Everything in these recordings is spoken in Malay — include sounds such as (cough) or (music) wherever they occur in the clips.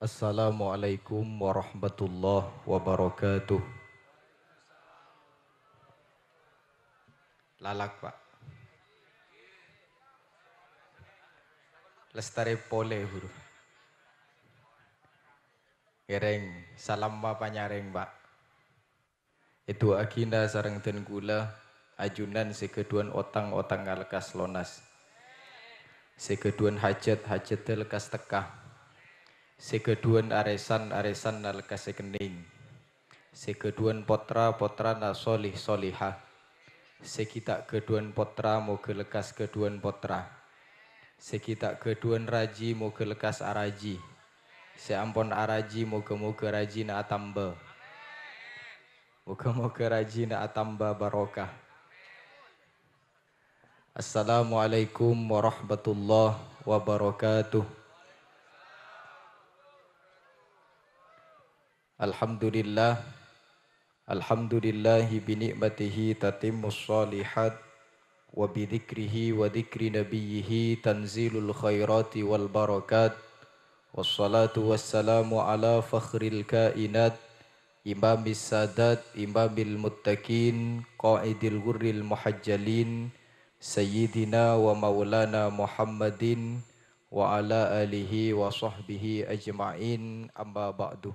Assalamualaikum warahmatullahi wabarakatuh. Lalak pak. Lestari pole huru. Gereng, salam bapak nyareng pak. Itu agenda sarang dan gula, ajunan sekeduan otang-otang lekas lonas. Sekeduan hajat-hajat lekas tekah. Sekeduan aresan aresan nal kasekening. Sekeduan potra potra nal solih soliha. Sekita keduan potra mau lekas keduan potra. Sekita keduan raji mau lekas araji. Seampun araji moga moga raji na atamba. Moga moga raji na atamba barokah. Assalamualaikum warahmatullahi wabarakatuh. Alhamdulillah Alhamdulillahi binikmatihi tatimu salihat wa bidhikrihi wa dhikri nabiyihi tanzilul khairati wal barakat wassalatu wassalamu ala fakhril kainat imamis sadat imamil muttaqin qaidil gurril muhajjalin sayyidina wa maulana muhammadin wa ala alihi wa sahbihi ajma'in amma ba'duh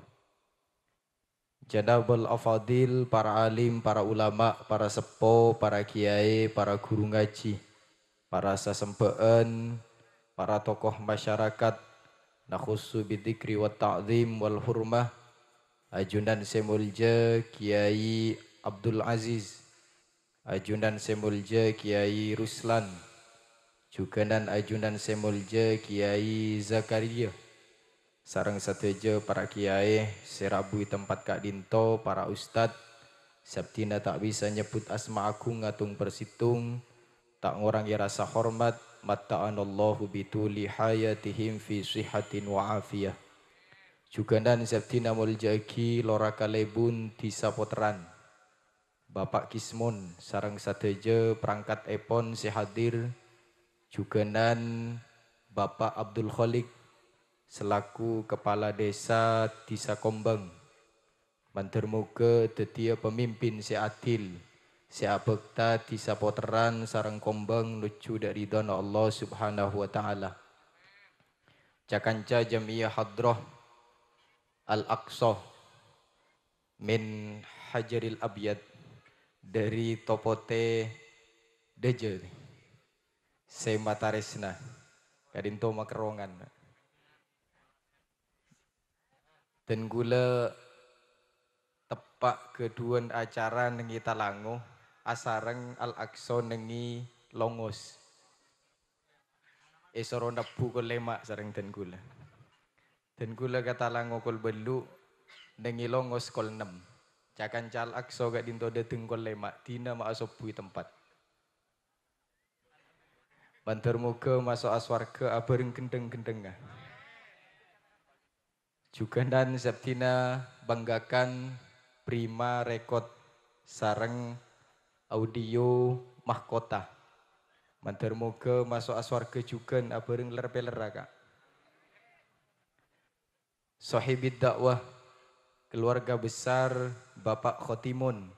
Jenabul Afadil, para alim, para ulama, para sepo, para kiai, para guru ngaji, para sesempeen, para tokoh masyarakat, nakhusu bidikri wa ta'zim wal hurmah, ajunan semulja, kiai Abdul Aziz, ajunan semulja, kiai Ruslan, juga dan ajunan semulja, kiai Zakaria sarang satuja para kiai serabui tempat kak dinto para ustad Sabtina tak bisa nyebut asma aku ngatung bersitung tak orang yang rasa hormat mata anallahu bituli hayatihim fi sihatin wa afiyah juga dan Sabtina muljaki lora kalebun di sapoteran Bapak Kismun sarang satuja perangkat epon sehadir juga dan Bapak Abdul Khalik selaku kepala desa di Sakombeng. Mentermuka tetia pemimpin si Atil, si Abekta di Sapoteran sarang kombeng lucu dari dona Allah subhanahu wa ta'ala. Cakanca jamiah hadroh al-Aqsa min hajaril abiyad dari topote deje. Sema Taresna. Kadinto makerongan. Makerongan. dan gula tepak keduan acara nengi talango asareng al aqsa nengi longos esoro nebu ke lemak sareng dan gula dan gula kata lango kol belu nengi longos kol enam. cakan cal aqsa gak dinto dateng kol lemak tina ma asopui tempat Bantar muka masuk aswarga abaring gendeng-gendengah. Juga dan Septina banggakan prima rekod sarang audio mahkota. Mantar moga masuk aswar ke Jukan abareng lerpelera kak. Sohibid dakwah keluarga besar Bapak Khotimun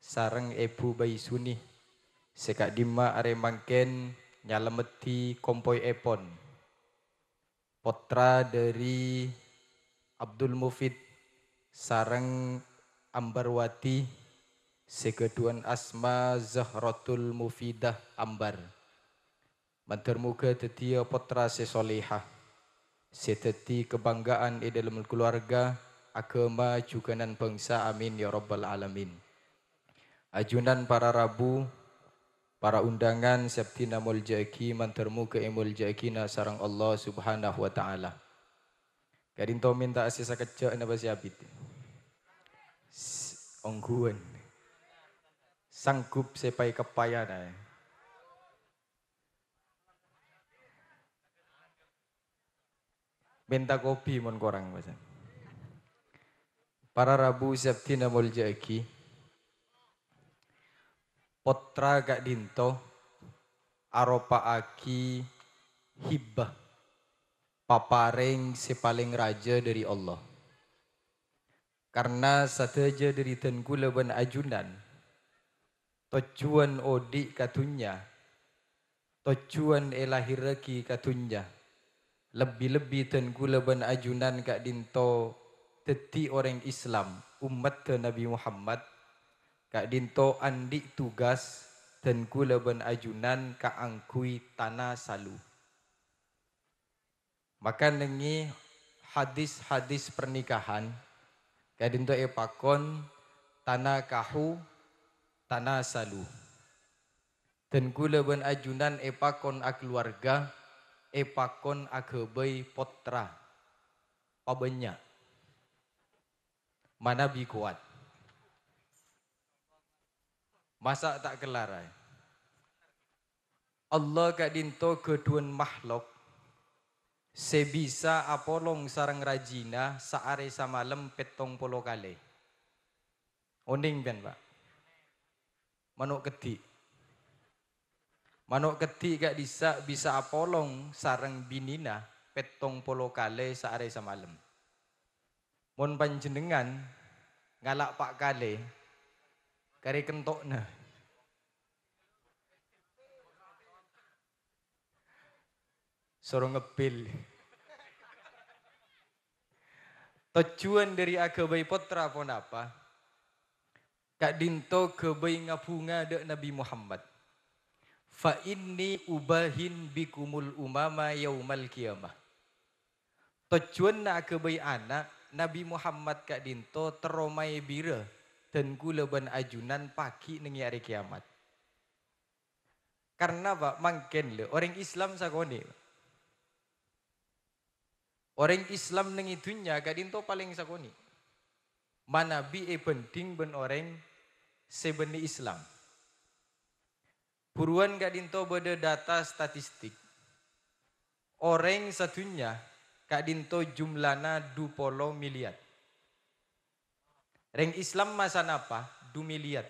sarang Ebu Bayi Suni. Sekak dima are mangken nyalemeti kompoi epon. Potra dari Abdul Mufid Sarang Ambarwati Segeduan Asma Zahratul Mufidah Ambar Mantar muka tetia potra sesoleha. Seteti kebanggaan di dalam keluarga Agama juga bangsa amin ya rabbal alamin Ajunan para rabu Para undangan Septina Muljaki Mantar muka Imuljaki Sarang Allah subhanahu wa ta'ala Garin to minta sisa kecok napa si abit. Ongguan. Sanggup sepai kepaya na. Minta kopi mon korang masa. Para Rabu Sabti Namul Jaki Potra Gak Dinto Aropa Aki Hibah paparing sepaling raja dari Allah. Karena sataja dari tengku leban ajunan, tocuan odik katunya, tocuan elahiraki katunya, lebih-lebih tengku leban ajunan kak dinto teti orang Islam, umat ke Nabi Muhammad, kak dinto andik tugas tengku leban ajunan kak angkui tanah saluh. Maka nengi hadis-hadis pernikahan kadin tu epakon tanah kahu tanah salu. Dan kula ben ajunan epakon a keluarga epakon a kebei potra pabenya mana bi kuat. Masak tak kelarai. Allah kadin tu keduan makhluk sebisa apolong sarang rajina saare samalem petong polo kali. Oning pian pak. Manuk keti. Manuk keti gak bisa bisa apolong sarang binina petong polo kali saare sama samalem. Mon panjenengan ngalak pak kali kari kentok nah. Sorong ngebel. Tujuan dari agabai potra pun apa? Kak dinto kebai ngapunga dek Nabi Muhammad. Fa ini ubahin bikumul umama yaumal kiamah. Tujuan nak kebai anak Nabi Muhammad kak dinto teromai bira dan gula ban ajunan paki nengi hari kiamat. Karena pak mungkin le orang Islam sakoni. Pak. Orang Islam nang idunya gadin to paling sakoni. Mana bi e penting ben orang sebeni Islam. Puruan gadin to bade data statistik. Orang satunya gadin to dua 20 miliar. Orang Islam masa napa? dua miliar.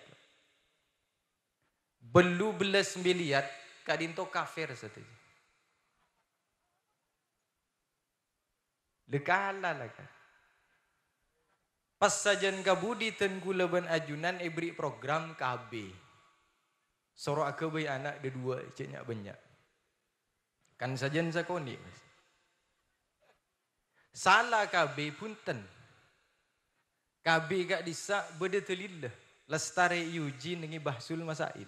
Belu belas miliar kadin to kafir satu. Dekala lah kan. Pas sajan kabudi ten gula ajunan ibri eh, program KB. Sorok aku bayi anak dia dua ceknya banyak. Kan sajan sakoni. Salah KB pun ten. KB kak disak berda telillah. Lestari yuji nengi bahsul masail.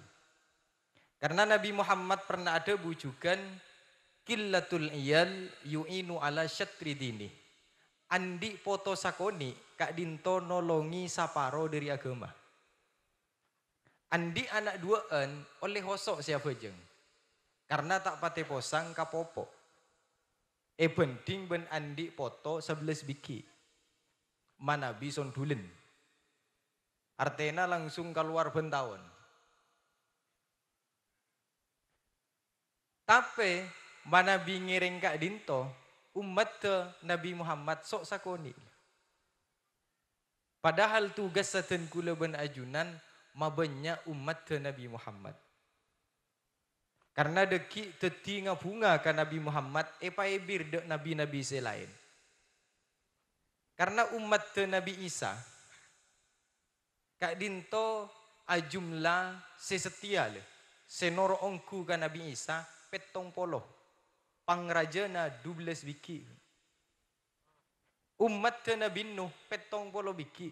Karena Nabi Muhammad pernah ada bujukan Qillatul iyal yu'inu ala syatri dini. Andi foto sakoni kak dinto nolongi saparo dari agama. Andi anak dua en oleh hosok siapa jeng. Karena tak pati posang kapopo. Eben eh, penting ben andi foto sebelas biki. Mana bison dulen. Artena langsung keluar bentawan. Tapi mana bingiring kak dinto umat te Nabi Muhammad sok sakoni. Padahal tugas setan kula ben ajunan mabanya umat te Nabi Muhammad. Karena dekik tetinga bunga ke Nabi Muhammad, epa ebir dek Nabi-Nabi selain. Karena umat te Nabi Isa, kak dinto ajumlah sesetia le, senor ongku kan Nabi Isa, petong poloh pangraja na 12 biki. Umat na binu petong polo biki.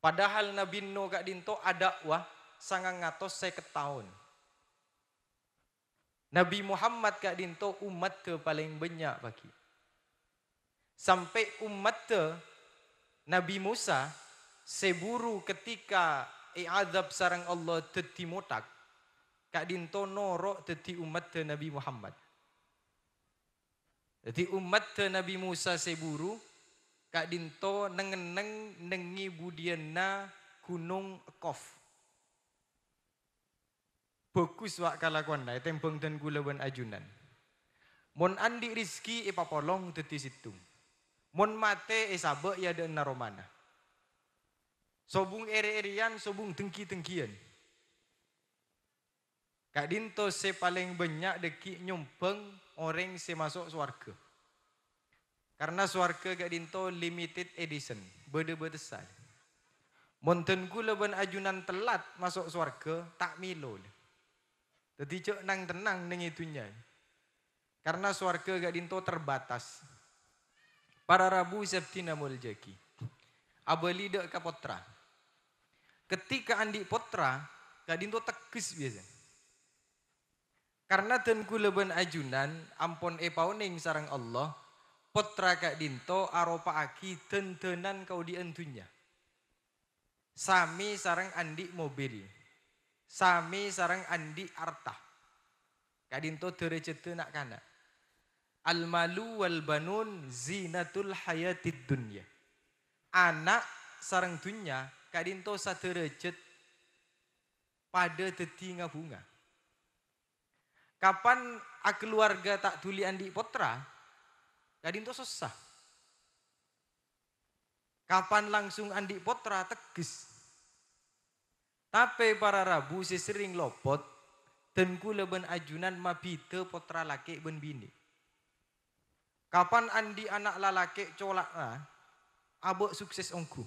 Padahal na binu kak dinto ada wah sangat ngatos saya ketahun. Nabi Muhammad kak dinto umat ke paling banyak bagi. Sampai umat ke Nabi Musa seburu ketika i'adab sarang Allah tetimotak. Kak Dinto norok teti umat te Nabi Muhammad. Jadi umat te Nabi Musa seburu, Kak Dinto nengeneng nengi budiana gunung Kof. Bagus wak kalakuan dah, tembong dan gulawan ajunan. Mon andi rizki epa polong teti situ. Mon mate esabe sabe ya de naromana. Sobung ere-erian, sobung tengki-tengkian. tengkian Kak Dinto se paling banyak dekik nyumpeng orang se masuk suarga. Karena suarke Kak Dinto limited edition. Beda-beda besar. Monten kula ben ajunan telat masuk suarke tak milo. Jadi cok nang tenang ning itunya. Karena suarke Kak Dinto terbatas. Para Rabu Septina Muljaki. Abali dek Kapotra. Ketika Andi Potra, Kak Dinto tegas biasa. Karena tengku leben ajunan, ampun epauning sarang Allah, putra kak dinto aropa aki tenan kau dientunya. Sami sarang andi mobil, sami sarang andi arta. Kak dinto terecetu nak kana. Al malu wal banun zinatul hayatid dunya. Anak sarang dunya, kak dinto sa derajat pada tetinga bunga. Kapan keluarga tak tuli Andi Potra? Jadi itu susah. Kapan langsung Andi Potra tegis? Tapi para rabu si sering lopot dan leban ajunan mabite potra laki ben bini. Kapan Andi anak lalaki colak lah, abok sukses ongku.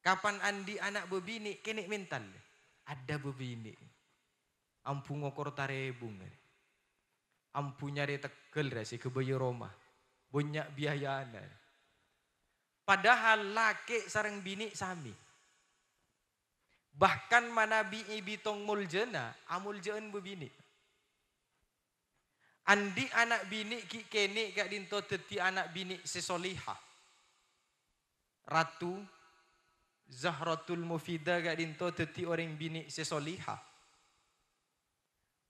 Kapan Andi anak bebini kene mental ada bebini. Ampu ngokor tare bung. Ampu nyari tegel rasi kebayu Roma. Banyak biaya ana. Padahal laki sarang bini sami. Bahkan mana bini bitong tong muljena, amul bu bini. Andi anak bini ki kene gak dinto teti anak bini sesolihah. Ratu Zahratul Mufida gak dinto teti orang bini sesolihah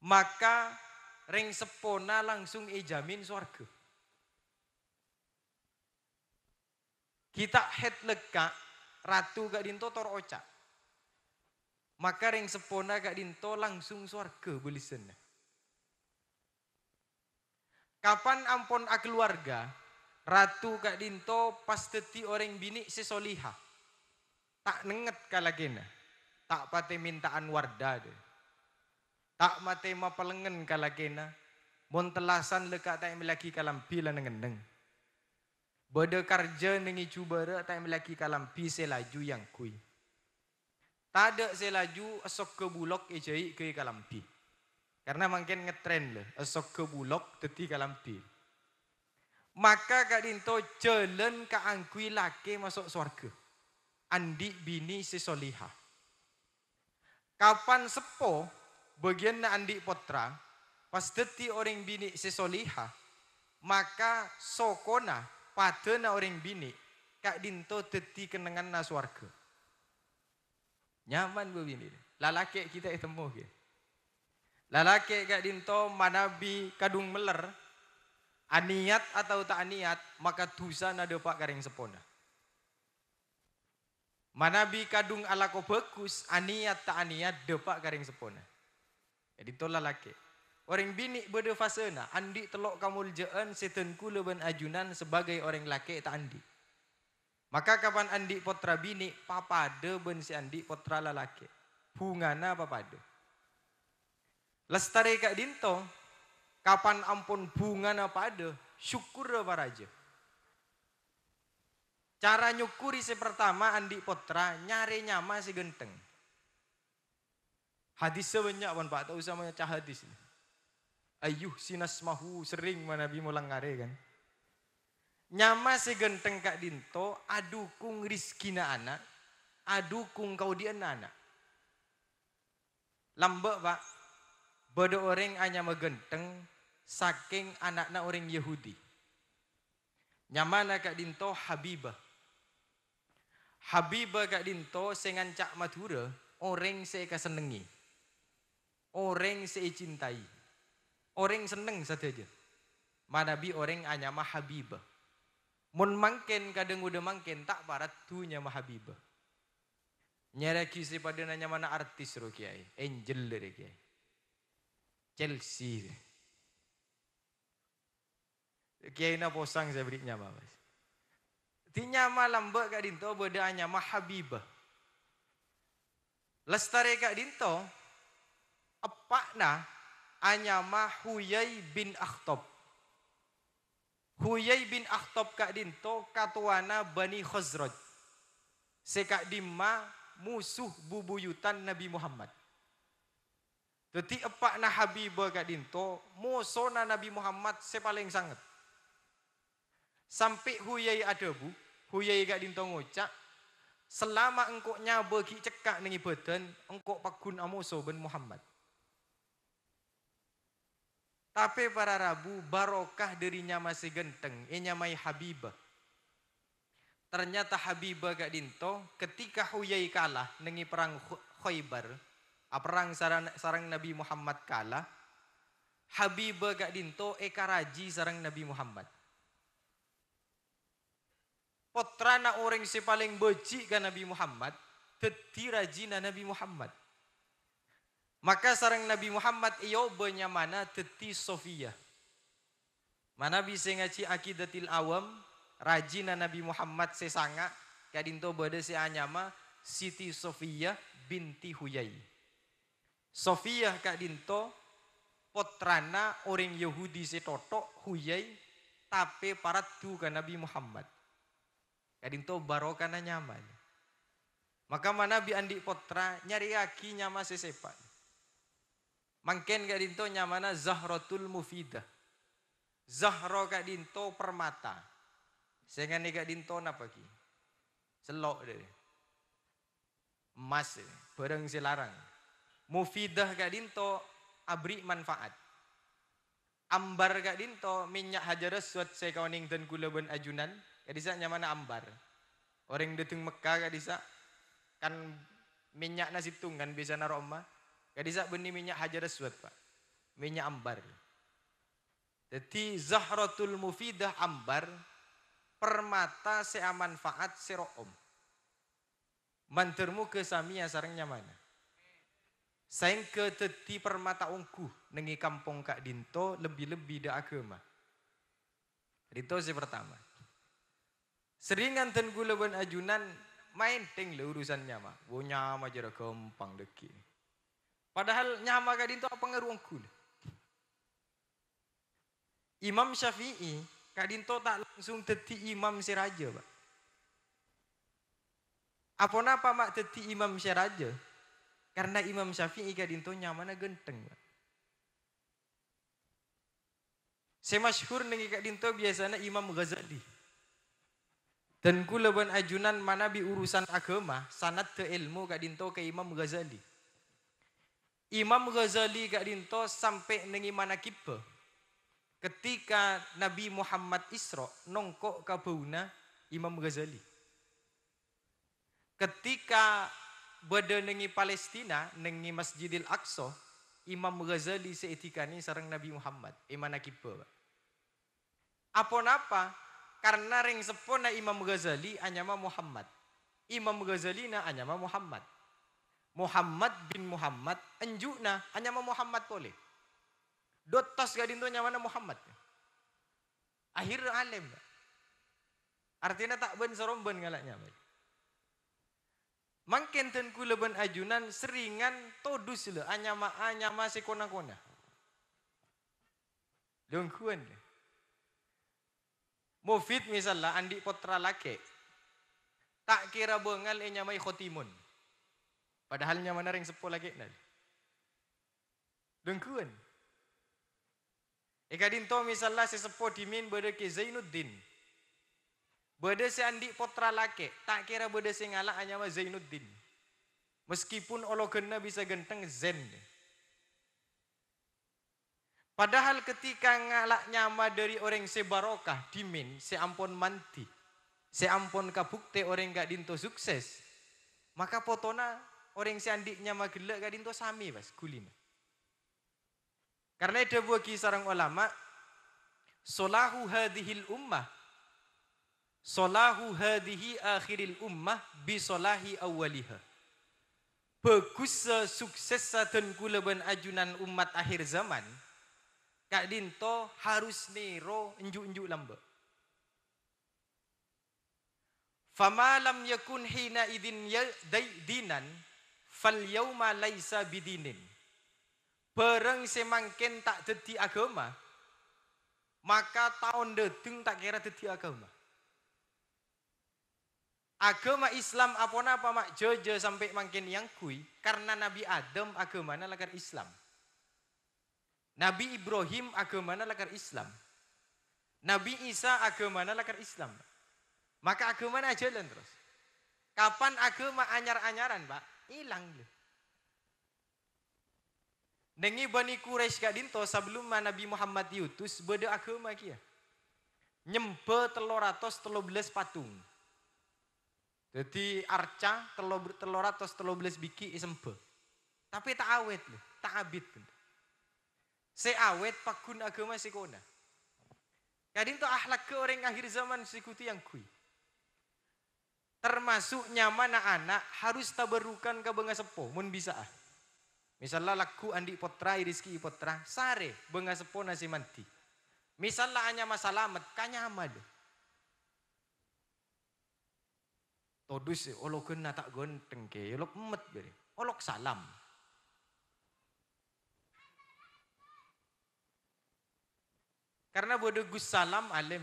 maka ring sepona langsung ejamin suarga. Kita head leka ratu gak dinto tor oca. Maka ring sepona gak dinto langsung suarga beli sana. Kapan ampon a keluarga ratu gak dinto pasteti orang bini sesolihah, tak nenget kalagena tak pati mintaan wardah deh tak mate ma pelengen kalakena mun telasan lekat tak lagi kalam pila nengendeng bode kerja ningi cuba re tak melaki kalam pi selaju yang kui tade selaju esok ke bulok ejai ke kalam pi karena mungkin ngetren le esok ke bulok teti kalam pi maka kak dinto jalan ke angkui laki masuk surga andi bini si solihah kapan sepo bagian na andi potra pas teti orang bini sesoliha maka sokona pada na orang bini kak dinto teti kenangan na suarke nyaman bu bini lalake kita ketemu ke lalake kak dinto manabi kadung meler aniat atau tak aniat maka dosa na dapat kering sepona manabi kadung ala ko bagus aniat tak aniat depak kareng sepona jadi ditolak laki. Orang bini berada fasa nak. Andi telok kamu je'an setan kula ben ajunan sebagai orang laki tak andi. Maka kapan andi potra bini, papa ada ben si andi potra laki? Hungana papa ada. Lestari kat dinto, kapan ampun bungana apa ada, syukur apa raja. Cara nyukuri si pertama andi potra, nyari nyama si genteng. Hadis sebanyak pun Pak, tak usah macam hadis ni. Ayuh mahu sering mana Nabi mulang ngare kan. Nyama si genteng kak dinto, adukung rizkina anak, adukung kau dia anak. Lambak pak, bodo orang hanya megenteng, saking anak orang Yahudi. Nyama nak kak dinto, habibah. Habibah kak dinto, sengan cak madura, orang saya kesenengi orang saya cintai. Orang seneng saja. aja. bi orang hanya mahabib. Mun mangken kadang udah mangken tak parat tunya mahabib. Nyara kisi pada nanya mana artis rokiai, angel dari kiai. Chelsea. Kiai na posang saya beri nyama Ti Tinya malam buat kak dinto berdoa nyama mahabib. Lestari kak dinto, epakna anyama Huyai bin Akhtab. Huyai bin Akhtab kak dinto katuana Bani Khazraj. Sekak dima musuh bubuyutan Nabi Muhammad. Tetapi epak nah Habib kak dinto musuhna Nabi Muhammad sepaling sangat. Sampai huyai ada bu, huyai kak dinto ngocak. Selama engkau nyabe ki cekak nengi beten, engkau pakun amoso ben Muhammad. Tapi para rabu barokah dirinya masih genteng. Inya mai Habibah. Ternyata Habibah gak dinto ketika Huyai kalah nengi perang Khaybar, Perang sarang, sarang Nabi Muhammad kalah. Habibah gak dinto eka raji sarang Nabi Muhammad. Potra Potrana orang si paling beci gak Nabi Muhammad. Teti rajina Nabi Muhammad. Maka sarang Nabi Muhammad iyo banyak mana teti Sofia. Mana bisa ngaji akidatil awam, rajin Nabi Muhammad sesanga, kadinto bade se anyama, Siti Sofia binti Huyai. Sofia kadinto, potrana orang Yahudi setoto Huyai, tapi parat juga Nabi Muhammad. Kadinto barokana nyaman. Maka mana bi andik potra, nyari aki nyama sesepan. Mungkin kat dinto nyamana Zahratul mufida, Zahra kat dinto permata. Sehingga ni kat dinto nak pergi. Selok deh, Emas dia. Barang silarang. Mufidah kat dinto abri manfaat. Ambar kat dinto minyak hajar suat kawaning dan gula ben ajunan. Kat disak nyamana ambar. Orang dateng datang Mekah kat disak. Kan minyak nasi tungan kan biasa naruh emas. Gadizat benda minyak hajar aswad pak. Minyak ambar. Jadi zahratul mufidah ambar. Permata seamanfaat seroom. Mantermu ke samia sarangnya mana? Saing ke teti permata ungku nengi kampung kak dinto lebih lebih da agama. Dinto si pertama. Seringan ten leban ajunan main ting le urusannya mah. Bunya majer gempang deki. Padahal Nyahmah Gadin itu apa ngeruang kul. Imam Syafi'i, Gadin itu tak langsung teti imam si Pak. Apa napa mak teti imam si Karena Imam Syafi'i Gadin itu nyamana genteng. Pak. Saya masyhur dengan Gadin itu biasanya Imam Ghazali. Dan kuleban ajunan mana bi urusan agama, sanat ke ilmu Gadin itu ke Imam Ghazali. Imam Ghazali gak dinto sampai nengi mana kipe. Ketika Nabi Muhammad Isra nongkok kabuna Imam Ghazali. Ketika berada nengi Palestina nengi Masjidil Aqsa Imam Ghazali seetika ini sarang Nabi Muhammad imana eh, kipe. Apa napa? Karena ring sepona Imam Ghazali anyama Muhammad. Imam Ghazali na anyama Muhammad. Muhammad bin Muhammad enjuk na hanya mau Muhammad boleh. Dotos gadin tu mana Muhammad. Akhirnya alim. Artinya tak ben seromben ngalaknya. Mungkin tuan ku leban ajunan seringan todus le anyama anyama masih kona kona. Dengkuan. Mufid misalnya andi potra laki tak kira bengal enyamai khotimun. Padahal nyamana yang sepul lagi nanti dengkuan. Ika dinto misalnya sesepuh dimin berada ke Zainuddin. berada se andi potra laki tak kira berada se ngalak hanya sama Zainuddin. Meskipun Allah kena bisa genteng Zen. Padahal ketika ngalak nyama dari orang sebarokah dimin, seampun manti, seampun kabukte orang gak dinto sukses, maka potona orang seandiknya gelak gak dinto sami mas kulina. Karena ada bagi seorang ulama, solahu hadhil ummah, solahu hadhi akhiril ummah, bisolahi solahi awaliha. Bagus sukses dan kuleban ajunan umat akhir zaman. Kak Dinto harus nero enjuk-enjuk lamba. Fama lam yakun hina idin ya- dinan, fal yawma laisa bidinin bareng semangkin tak jadi agama, maka tahun dedung tak kira jadi agama. Agama Islam apa apa mak jojo sampai makin yang kui karena Nabi Adam agama lagar Islam. Nabi Ibrahim agama lagar Islam. Nabi Isa agama lagar Islam. Maka agama aja terus. Kapan agama anyar-anyaran pak? Hilang loh. Nengi Bani Quraisy kat dinto sebelum Nabi Muhammad diutus beda agama kia. Ya. Nyempe 313 patung. Jadi arca 313 biki sempe. Tapi tak awet lho, tak abit pun. Se awet pakun agama si kona. Kadin tu ahlak ke orang akhir zaman sikuti yang kui. Termasuk nyaman anak-anak harus taberukan ke bangga sepo, mungkin bisa ah. Misalnya laku andi potra iriski potra sare bengah sepona si manti. Misalnya hanya masalah mat kanya amal. Todus olok gena tak gon tengke olok amat beri olok salam. Karena bodoh gus salam alim.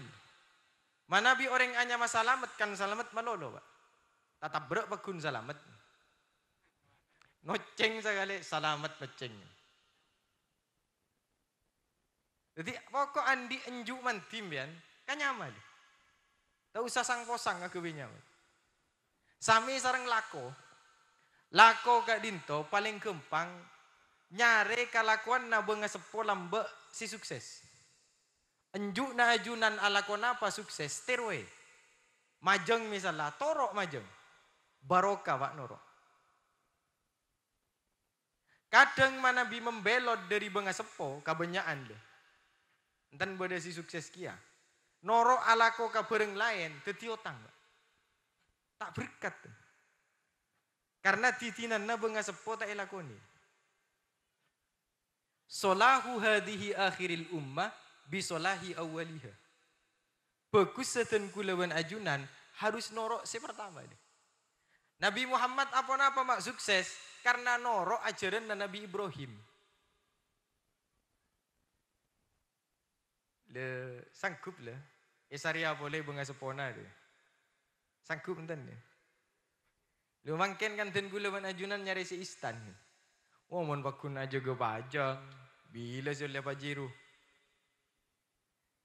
Mana bi orang hanya masalah mat kan salamat malolo pak. Tatap berak pak gun salamat. Salamat. Noceng sekali, selamat pecing. Jadi pokok andi enjuk mantim bian, kan nyaman. Tak usah sangkosang aku bin nyaman. Sami sarang lako, lako kak dinto paling gampang, nyare kalakuan nabe ngesepo lambe si sukses. Enjuk na ajunan alakuan apa sukses, stairway. Majeng misalnya, torok majeng. Baroka pak norok. Kadang mana Nabi membelot dari bengah sepo, kabanyaan deh. entah benda si sukses kia. Noro alako kabareng lain, teti otang. Tak berkat. Deh. Karena titinan na bengah sepo tak elakoni. Solahu hadihi akhiril ummah bisolahi awaliha. Bagus setan kulawan ajunan harus norok si pertama. Deh. Nabi Muhammad apa-apa mak sukses, karena noro ajaran Nabi Ibrahim. Le sanggup le. Esaria eh, boleh bunga sepona tu. Sanggup enten ya. Lu mangken kan den kula ban ajunan nyari si istan. Wong mon pakun aja ge pajang. Bila se le pajiru.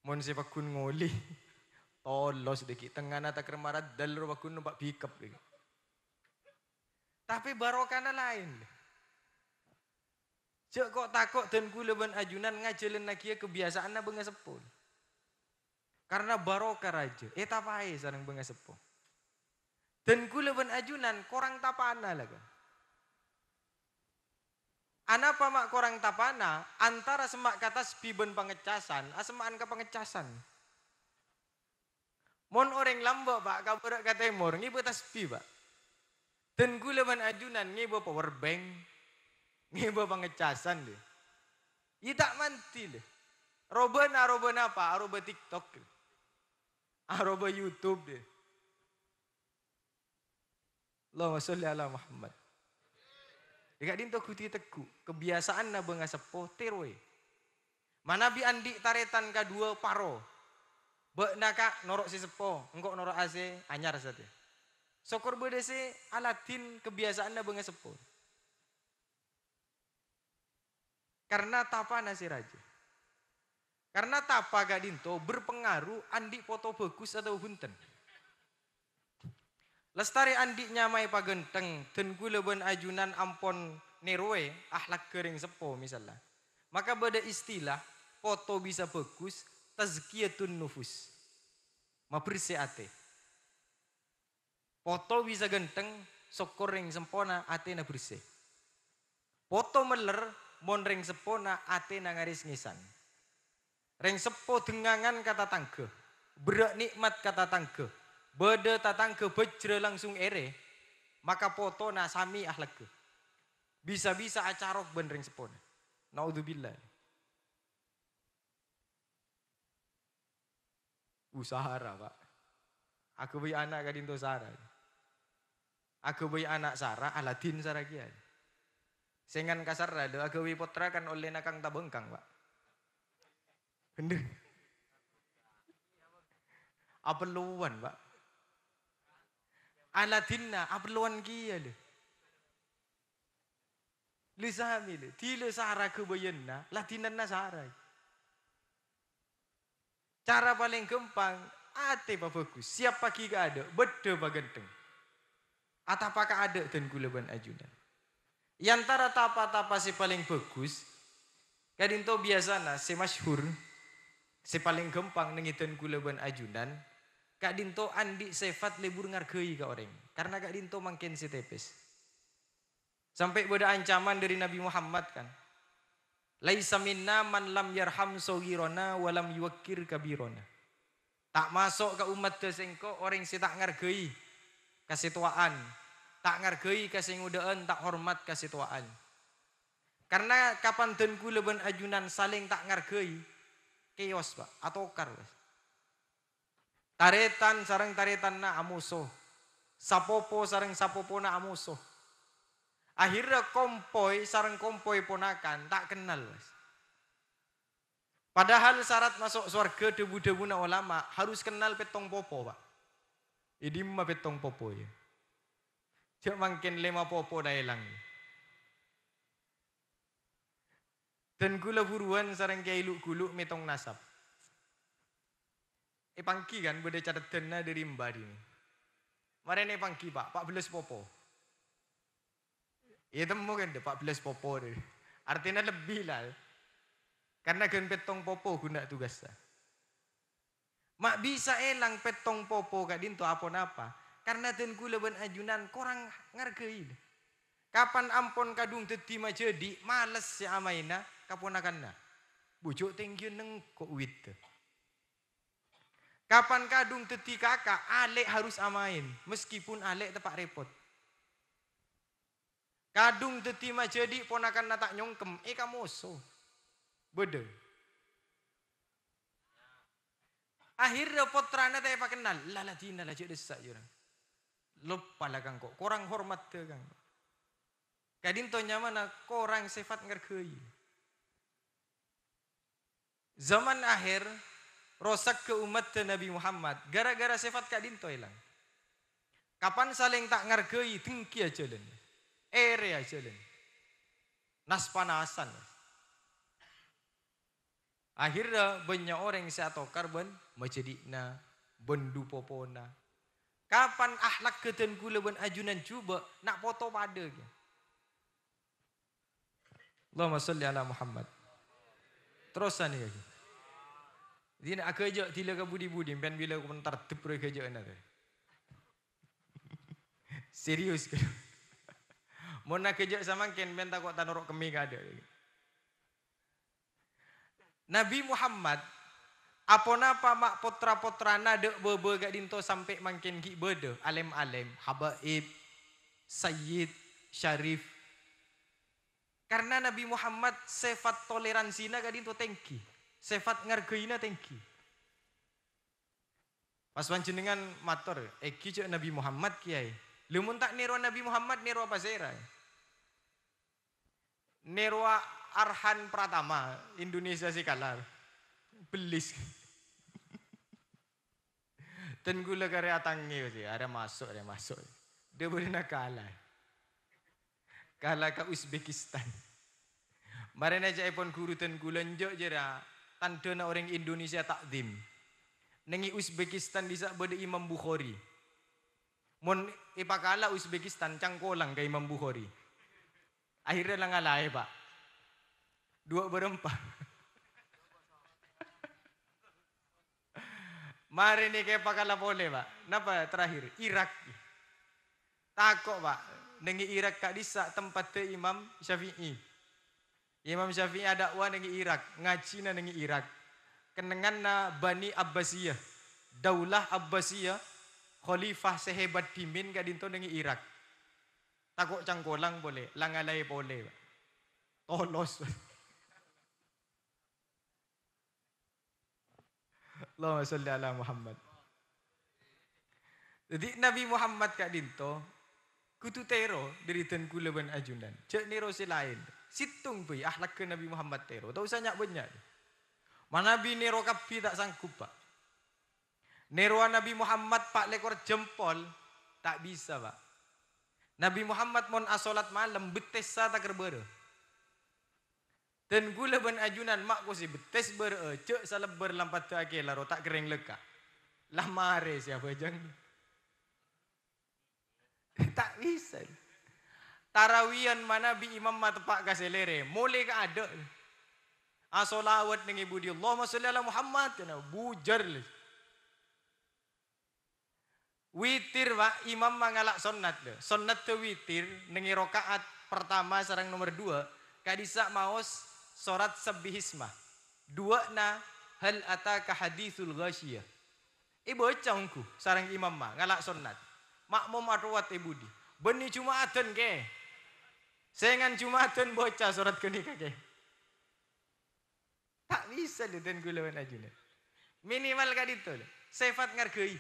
Mon si pakun ngoli. (laughs) Tolos deki tengana tak remarat dal ro bakun nu bak tapi barokahnya lain. Cek kok takut dan kula ben ajunan ngajelen lagi ya kebiasaannya benga sepul. Karena barokah raja. Eh tak pahai eh, sarang benga sepul. Dan kula ben ajunan korang tapana lah kan. Ana pamak korang tapana antara semak kata sepi ben pengecasan asemaan ah, ke pengecasan. Mon orang lambok pak kabur kata emor Ini betas sepi pak. Dan gula ban adunan ni bawa power bank. Ni bawa pengecasan dia. Ia tak manti dia. Roban aroban apa? Aroban ah, TikTok. Aroban ah, YouTube dia. Allahumma salli ala Muhammad. Dekat din toku ti teku. Kebiasaan na bengah sepoh terwe. Mana bi andi taretan ka dua paro. Bek nakak norok si sepoh. Engkau norok ase. Anyar satu. Syukur berdasi alatin kebiasaan anda bunga sepul. Karena tapa nasi raja. Karena tapa gak dinto berpengaruh andi foto bagus atau hunten. Lestari andi nyamai pagenteng dan leban ajunan ampon nerwe ahlak kering sepo misalnya. Maka beda istilah foto bisa bagus tazkiyatun nufus. Mabrisi ateh. Poto bisa genteng, sokoring sempona, atena bersih. Poto meler, mon ring sepona, atena ngaris ngisan. Ring sepo dengangan kata tangga. Berak nikmat kata tangga. Beda tatangga bejre langsung ere. Maka poto sami ahlaga. Bisa-bisa acarok ben ring sepona. Naudzubillah. Usaha pak. Aku punya anak kadin tu sahara. Ya. Aku bayi anak Sarah, Aladin Sarah kia. Sengan kasar lah, doa gawi putra kan oleh nakang tabengkang, Pak. Hendu. Apeluan, Pak. Aladin lah, apeluan kia lah. Lu sahami lah, tila Sarah kebayan lah, Aladinan lah Sarah. Cara paling gampang, ate bapakku, Siapa pagi ada, betul bagenteng. Atapakah ada dan gulaban ajunan? Yang antara tapa-tapa si paling bagus, kadinto biasa na si masyhur, si paling gampang nengitun gulaban ajunan, kadinto andi sifat lebur ngargai ke orang. Karena kadinto mangkin si tepes. Sampai pada ancaman dari Nabi Muhammad kan. Laisa minna man lam yarham sogirona walam yuakir kabirona. Tak masuk ke umat desengko orang si tak ngargai kasituaan. Tak ngargai kasih ngudaan, tak hormat kasituaan. Karena kapan dan leban ajunan saling tak ngargai, keos pak, atau kar. Taretan sarang taretan na amuso, sapopo sarang sapopo na amuso. Akhirnya kompoi sarang kompoi ponakan tak kenal. Was. Padahal syarat masuk surga debu-debu na ulama harus kenal petong popo pak. Eh, I lima petong popo ya. Cuma mungkin lima popo dah hilang. Dan gula buruan sarang kaya iluk guluk metong nasab. E pangki kan boleh cara dana lah dari mba di ni. Marin e eh, pangki pak, pak belas popo. Ia ya, e temu kan dia pak belas popo dia. Artinya lebih lah. Karena gen petong popo guna tugas lah. Mak bisa elang petong popo kat dinto apon apa. Karena dan kula ben ajunan korang ngargai. Kapan ampon kadung teti majadi? Malas si amaina kaponakanna. Bujuk tinggi neng kok wit. Kapan kadung teti kakak Ale harus amain meskipun Ale tepak repot. Kadung teti majadi ponakan tak nyongkem eh kamu so. Bedeng. Akhirnya potrana tak apa kenal. Lala tina lah cik desak je orang. Lepas lah kan kau. Korang hormat ke kan kau. tu nyaman lah. Korang sifat ngerkai. Zaman akhir. Rosak ke umat ke Nabi Muhammad. Gara-gara sifat kadin tu hilang. Kapan saling tak ngerkai. tinggi aja lah. Ere aja lah. Naspana asan lah. Akhirnya banyak orang yang saya tokar ben na bendu popona. Kapan ahlak keten gula ben ajunan cuba nak foto pada ke? Allahumma salli ala Muhammad. Terusan ni lagi. Dia nak kerja tila ke budi-budi. Pian bila aku mentar tepura kerja kena tu. (laughs) Serius ke? Mau (laughs) nak kerja sama kan. Pian takut tanorok kemih ke ada. Nabi Muhammad apa napa mak potra potra nade bebe gak dinto sampai mangkin gik bede alem alem habaib sayyid syarif karena Nabi Muhammad sifat toleransina gak dinto tengki sifat ngargoina tengki pas panjenengan motor, eki cak Nabi Muhammad kiai lumun tak Nero Nabi Muhammad Nero apa zera Nerwa Arhan Pratama, Indonesia si kalah. Belis. Dan gula kare atangi ada masuk, ada masuk. Dia boleh nak kalah. Kalah ke Uzbekistan. Marina je pun guru dan gula jera, je Tanda na orang Indonesia tak dim, Nengi Uzbekistan bisa boleh Imam Bukhari. mon Mun kalah Uzbekistan cangkolang ke Imam Bukhari. Akhirnya lah eh, pak dua berempat. Mari ni ke pakalah boleh pak. Napa terakhir Irak. Takok pak. Dengan Irak kat disa tempat te Imam Syafi'i. Imam Syafi'i ada wa dengan Irak, ngaji na dengan Irak. Kenangan na Bani Abbasiyah. Daulah Abbasiyah khalifah sehebat dimin kat dinto dengan Irak. Takok cangkolang boleh, langalai boleh. Pak. Tolos. Pak. Allahumma salli ala Muhammad. Jadi Nabi Muhammad kat dinto kutu tero dari ten kula ben ajundan. Cek ni rosi lain. Situng pi ahlak Nabi Muhammad tero. Tahu saya nyak banyak. Mana bi ni kapi tak sanggup pak. Neroa Nabi Muhammad pak lekor jempol tak bisa pak. Nabi Muhammad mon asolat malam betesa tak kerbere. Dan gula ben ajunan mak ko si betes ber eh, cek salah ber lampat tu akhir lah rotak kering leka. Lah mare siapa jang. (laughs) tak bisa. Tarawian mana bi imam ma tepak ka selere. Mole ka ada. Asolawat ah, ning ibu di Allah sallallahu alaihi Muhammad kena bujer le. Witir wa imam mangalak sunnat le. Sunnat tu witir ning rakaat pertama sareng nomor dua. Kadisa maos surat sabihisma dua na hal ataka hadithul ghasyiyah ibu eh, cangku sarang imam ma ngalak sunnat makmum arwat ibu di beni jumatan ke sengan jumatan bocah surat kini ke tak bisa lu dan gula wana juna minimal kat itu lu sifat ngargai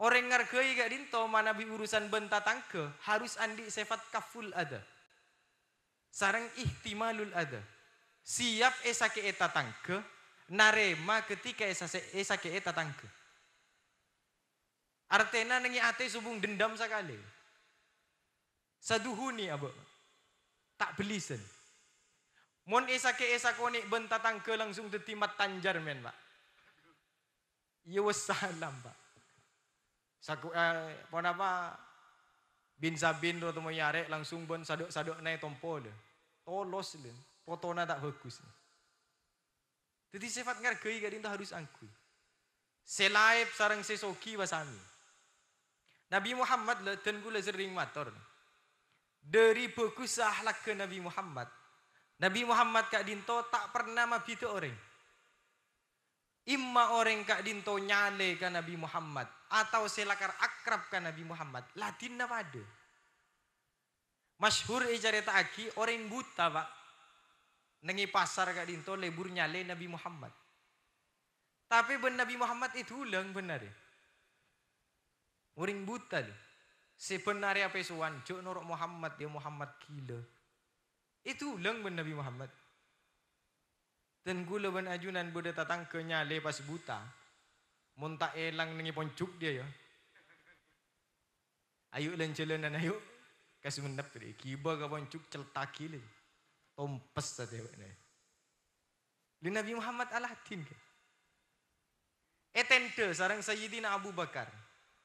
orang ngargai kat itu mana bi urusan benta tangke harus andi sifat kaful ada sarang ihtimalul ada siap esa eta tangke narema ketika esa esa eta tangke artena nengi ate subung dendam sakali saduhuni abe tak beli sen mon esake ke esa benta tangke langsung tetimat tanjar men pak ya wassalam pak saku eh, pon apa bin sabin atau temu langsung bon sadok sadok nai tompo le tolos le kotona tak bagus. Jadi sifat ngargai kali itu harus angkui. Selaib sarang sesoki wasami. Nabi Muhammad le dan gula sering matur. Dari bagus ahlak ke Nabi Muhammad. Nabi Muhammad kak dinto tak pernah mabitu orang. Imma orang kak dinto nyale ke Nabi Muhammad. Atau selakar akrab ke Nabi Muhammad. Latin na pada. Masyur e aki orang buta pak. Nengi pasar kat dinto lebur nyale Nabi Muhammad. Tapi ben Nabi Muhammad itu ulang benar. Uring buta tu. Sebenarnya apa suan? Cuk Nur Muhammad dia Muhammad kila. Itu ulang ben Nabi Muhammad. Dan gula ben ajunan boleh datang ke nyale pas buta. Munta elang nengi poncuk dia ya. Ayuk lencelen dan ayuk kasih mendap dia. Kiba ke poncuk celtaki lagi tumpes sa dewek ni. Li Nabi Muhammad alatin ke? Etende sarang Sayyidina Abu Bakar.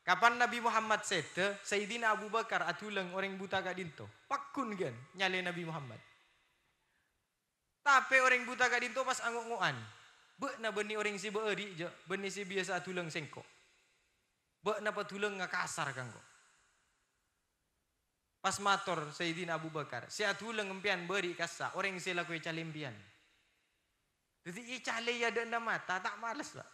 Kapan Nabi Muhammad sete, Sayyidina Abu Bakar atuleng orang buta kat dinto. Pakun kan nyale Nabi Muhammad. Tapi orang buta kat dinto pas angok nguan Bek na beni orang si beri je, beni si biasa atuleng sengkok. Bek na patuleng ngakasar kan kok. Pas mator Sayyidina Abu Bakar. Saya tulang empian beri kasa. Orang saya laku ikan lembian. Jadi ikan leya dan mata. Tak malas lah.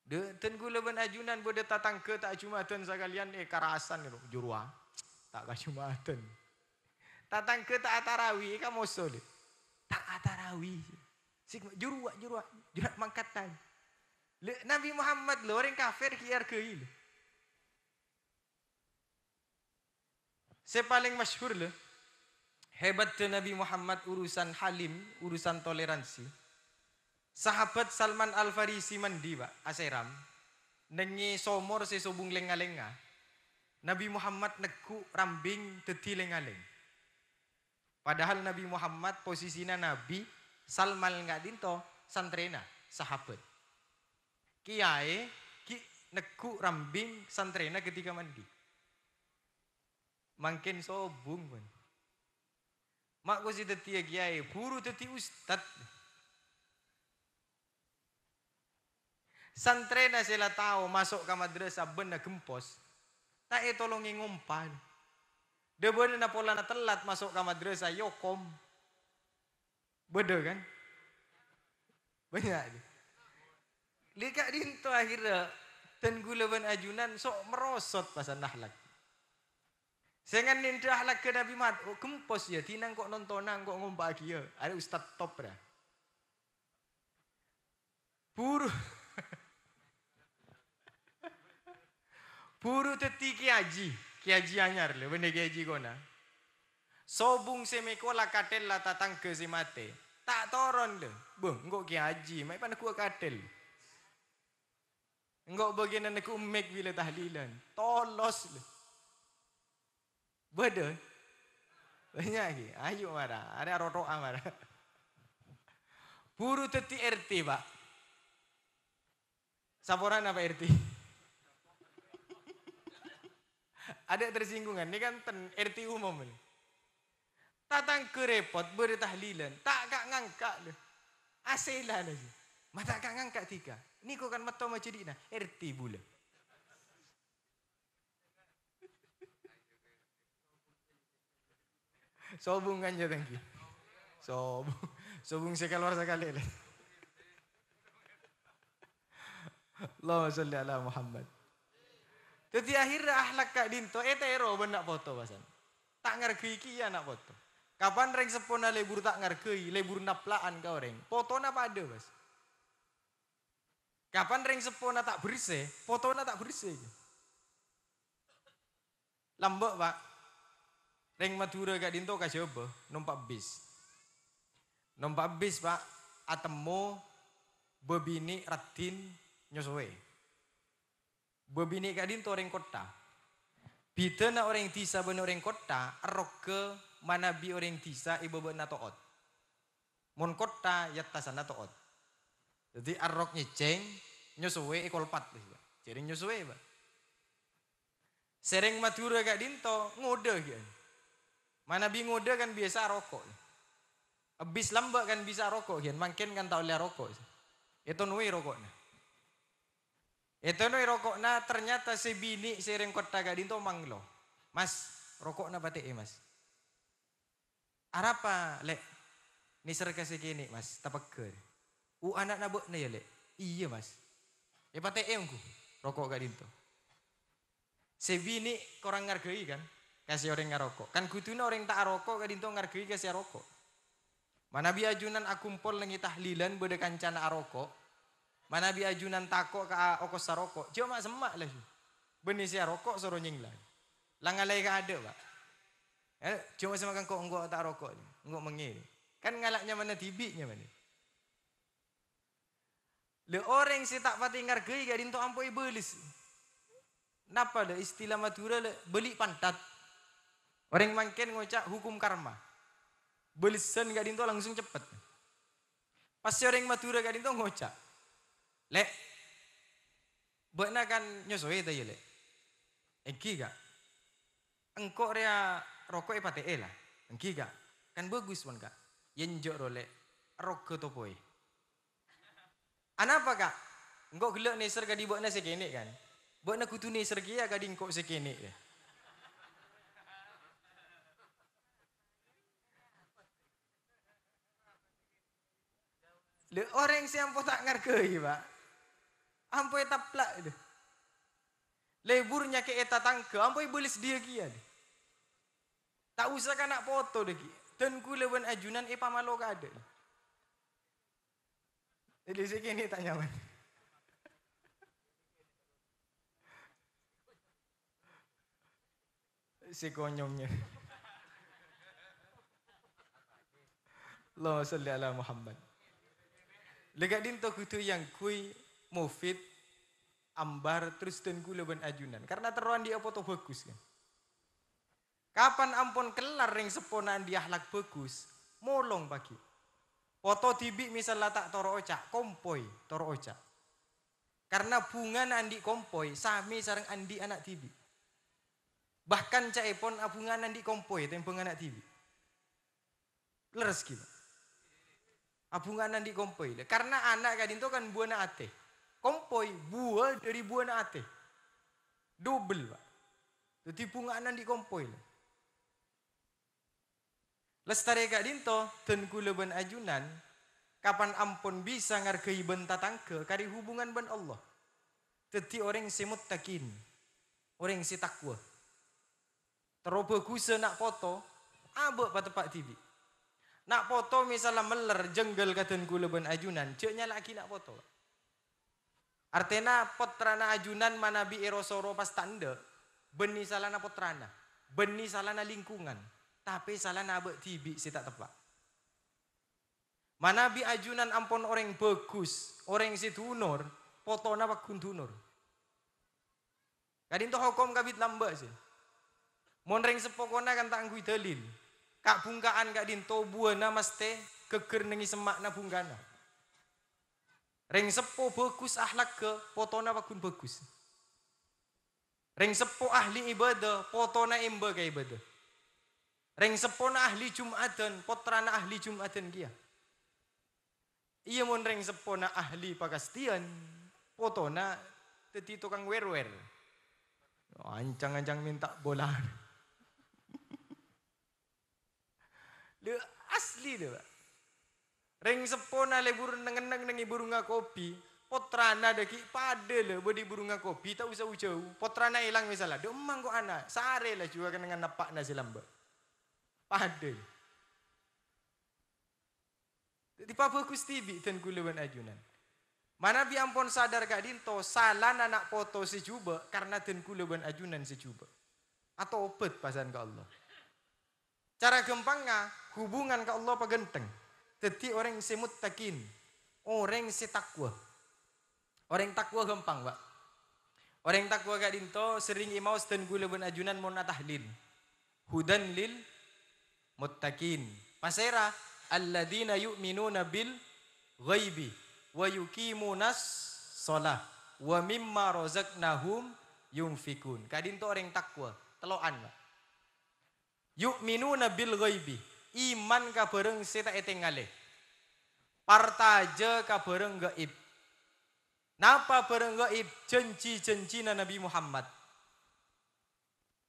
De tenggu leban ajunan bodo datang ke tak cuma ten sekalian eh karasan ni jurua tak ka cuma ten datang ke tak atarawi eh, kamu sol tak atarawi sik jurua jurua jurua mangkat tai le nabi Muhammad le orang kafir kiar ke ilu. Saya paling masyhur lah. Hebat tu Nabi Muhammad urusan halim, urusan toleransi. Sahabat Salman Al Farisi mandi pak, aseram. Nengi somor si sobung lenga lenga. Nabi Muhammad neku rambing teti lenga leng. Padahal Nabi Muhammad posisinya Nabi Salman nggak dinto santrena sahabat. Kiai ki neku rambing santrena ketika mandi makin sobung pun. Mak kau si tetia kiai, guru tetia ustad. Santrena sila tahu masuk ke madrasah benda gempos. Tak e tolongi ngumpan. Dia benda na pola na telat masuk ke madrasah yokom. Beda kan? Banyak ni. Lekat dintu akhirnya, tenggulaban ajunan, sok merosot pasal nahlak. Sengen indah lah ke Nabi Muhammad. Oh, kempos ya. Tinang kok nontonan, kok ngombak ya. Ada Ustaz top dah. Buru. (laughs) Buru teti ki haji. Ki haji anyar le. Benda ki haji kona. Sobung semeko la katel la tatang ke si mate. Tak toron le. Buh, ngok ki haji. Mak pandai kuat katel. Ngok begini nak umek bila tahlilan. Tolos le. Berde. Banyak lagi. Ayo mana? Ada rotok mana? Buru teti RT, Pak. Saporan apa RT? Ada tersinggungan. Ini kan ten, RT umum ini. Tatang kerepot bertahlilan. Tak kak ngangkak dia. Asailah lagi. Mata kak ngangkak tiga. Ini kau kan matau macam ini. RT pula. Sobung kan je tangki. sobung Sobong saya keluar sekali. Lah. Allah salli ala Muhammad. Jadi akhirnya ahlak kak dinto, etero eh, Ero nak foto pasan. Tak ngerti iki ya nak foto. Kapan reng sepona lebur tak ngerti, lebur naplaan kau reng. Foto na pada bas. Kapan reng sepona tak berisi, foto na tak berisi. Lambok pak, Ning Madura gak dinto kasih apa? Numpak bis. Numpak bis pak, atemu bebini ratin nyosowe. Bebini gak dinto orang kota. Bita na orang tisa bener orang kota, arok ke mana bi orang tisa ibu bener nato ot. Mon kota ya sana nato ot. Jadi arok nyeceng nyosowe ekol pat. Jadi nyosowe pak. Sering Madura gak dinto ngode gitu. Mana bingo dia kan biasa rokok. Abis lambat kan bisa rokok. Kan? Makin kan tak boleh rokok. Itu nui rokoknya. Itu nui rokoknya ternyata si bini sering kota gak dintu manglo. Mas, rokoknya batik ya mas. Arapa lek? Ni serga segini mas, tak U anak nabuk ni ya lek? Iya mas. Ya batik ya rokok gak dintu. Si bini kurang ngargai kan? kasih orang ngarokok. Kan kutuna orang tak rokok, kan itu ngargai kasih rokok. Mana bi ajunan akumpul mpol lagi tahlilan bude kancana arokok. Mana bi ajunan takok ke aku sarokok. Cuma semak lah. Bani si arokok suruh nying lah. Langalai ke ada pak. Eh, cuma semak kan kok enggak tak arokok ni. Enggak mengil. Kan ngalaknya mana tibiknya mana. Le lah, orang si tak pati ngargai ke adintu ampoi belis. Napa le lah istilah matura le lah? beli pantat. Orang makin ngocak hukum karma. Belisan gak dintu langsung cepat. Pasti orang madura gak dintu ngocak. Lek. Bukna kan nyosoi itu ya lek. Engki gak. Engkau rea rokok epate e lah. Engki gak. Kan bagus pun kak. Yenjok role rokok topoi. E. Anapa kak? Engkau gelok neser gak dibuat nasi kene kan? Buat nak kutu neser ya, gak dingkok sekene. Ya. Le orang si ampo tak ngargai, Pak. Ampo eta itu. Leburnya ke eta tangke, ampoi ibulis dia kia. Tak usah kan nak foto lagi. Dan ku lewen ajunan epa eh, malo ke ada. Jadi segini tak nyaman. (laughs) Si konyongnya. Allahumma salli ala Muhammad. Lega din tau kutu yang kui mufid ambar terus dan kula ben ajunan. Karena teruan dia apa tu bagus kan. Kapan ampun kelar ring seponan dia akhlak bagus, molong bagi. Foto tibi misal lah tak toro oca, kompoi toro oca. Karena bunga andi kompoi, sami sarang andi anak tibi. Bahkan cai pon abungan ah, andi kompoi, tempung anak tibi. Leres kita. Abungan ah, nanti kompoi. Lah. Karena anak gadin itu kan buah na ate. Kompoi buah dari buah na ate. Double pak. Jadi bunga nanti kompoi. Lah. Lestari gadin itu dan kula ben ajunan. Kapan ampun bisa ngargai ben tatangke kari hubungan ben Allah. Jadi orang yang semut takin. Orang yang si takwa. Terobah gusa nak foto. Abak pada pak tibik. Nak foto misalnya meler jenggel katun gula ben ajunan. Ceknya lagi nak foto. Artena potrana ajunan manabi erosoro pas tanda. Beni salah salana potrana. Beni salah salana lingkungan. Tapi salana abek tibi si tak tepat. Manabi ajunan ampon orang bagus. Orang si tunur. Foto nak bakun tunur. Kadin hukum kabit lambak si. Monreng sepokona kan tak angkui dalil. Kak bungkaan kak din tobuah namaste keker nengi semak na bunggana. Reng sepo bagus ahlak ke potona wakun bagus. Reng sepo ahli ibadah potona imba ke ibadah. Reng sepo na ahli jumatan potrana ahli jumatan kia. Ia mon reng sepo na ahli pagastian potona teti tukang wer wer. Ancang-ancang minta bola. Dia asli dia pak. Ring sepon ale burung nengeneng nengi burung kopi. Potrana ada ki pada le bodi burung kopi tak usah ujau. Potrana hilang misalnya. Dia emang kok anak. Sare lah juga kena dengan napak nasi lamba. Pada. Di papa aku setibi dan kulewan ajunan. Mana bi ampon sadar kak dinto salah anak foto sejuba karena dan kulewan ajunan sejuba. Atau obat pasangan ke Allah. Cara gampangnya hubungan ke Allah pegenteng. Jadi orang yang semut takin, orang yang takwa. Orang takwa gampang, Pak. Orang takwa gak dinto sering imaus dan gula ben ajunan mona tahlin. Hudan lil muttaqin. Masera alladzina yu'minuna bil ghaibi munas solah, wamimma rozak nahum yung fikun. Kadinto orang takwa, teloan, Pak. Yuk Yu'minuna bil ghaibi. Iman ka bareng seta etengale. partaja ka bareng gaib. Napa bareng gaib? janji na Nabi Muhammad.